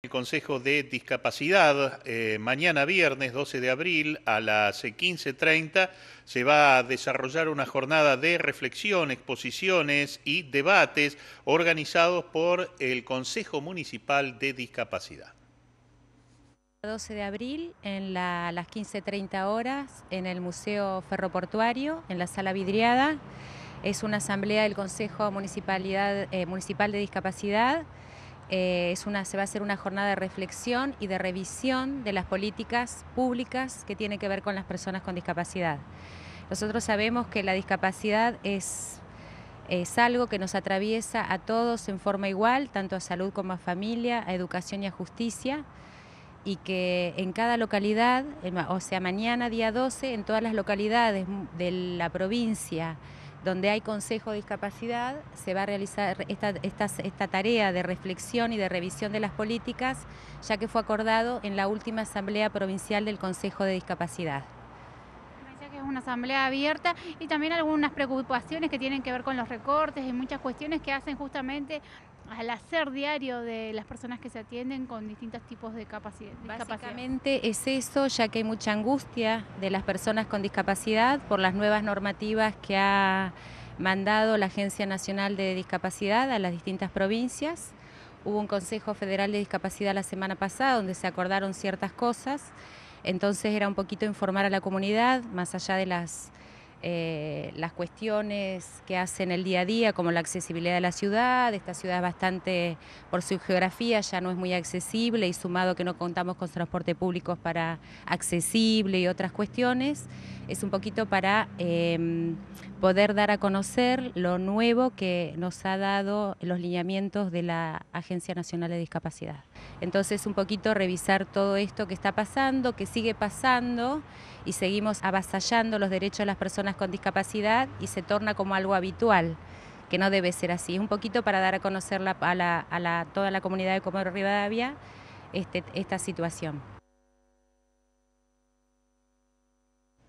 El Consejo de Discapacidad, eh, mañana viernes 12 de abril a las 15.30 eh, se va a desarrollar una jornada de reflexión, exposiciones y debates organizados por el Consejo Municipal de Discapacidad. 12 de abril, en las 15.30 horas, en el Museo Ferroportuario, en la Sala Vidriada. Es una asamblea del Consejo Municipalidad, eh, Municipal de Discapacidad eh, es una, se va a hacer una jornada de reflexión y de revisión de las políticas públicas que tienen que ver con las personas con discapacidad. Nosotros sabemos que la discapacidad es algo que nos atraviesa a todos en forma igual, tanto a salud como a familia, a educación y a justicia y que en cada localidad, o sea, mañana día 12, en todas las localidades de la provincia donde hay consejo de discapacidad, se va a realizar esta, esta, esta, tarea de reflexión y de revisión de las políticas, ya que fue acordado en la última asamblea provincial del Consejo de Discapacidad. que Es una asamblea abierta y también algunas preocupaciones que tienen que ver con los recortes y muchas cuestiones que hacen justamente al hacer diario de las personas que se atienden con distintos tipos de capacidad. Básicamente es eso, ya que hay mucha angustia de las personas con discapacidad por las nuevas normativas que ha mandado la Agencia Nacional de Discapacidad a las distintas provincias. Hubo un Consejo Federal de Discapacidad la semana pasada donde se acordaron ciertas cosas, entonces era un poquito informar a la comunidad, más allá de las eh, las cuestiones que hacen el día a día, como la accesibilidad de la ciudad. Esta ciudad es bastante, por su geografía, ya no es muy accesible y sumado que no contamos con transporte público para accesible y otras cuestiones, es un poquito para em, poder dar a conocer lo nuevo que nos ha dado los lineamientos de la Agencia Nacional de Discapacidad. Entonces, un poquito revisar todo esto que está pasando, que sigue pasando y seguimos avasallando los derechos de las personas con discapacidad y se torna como algo habitual, que no debe ser así. Es un poquito para dar a conocer a, toda la comunidad de Comodoro Rivadavia este, esta situación.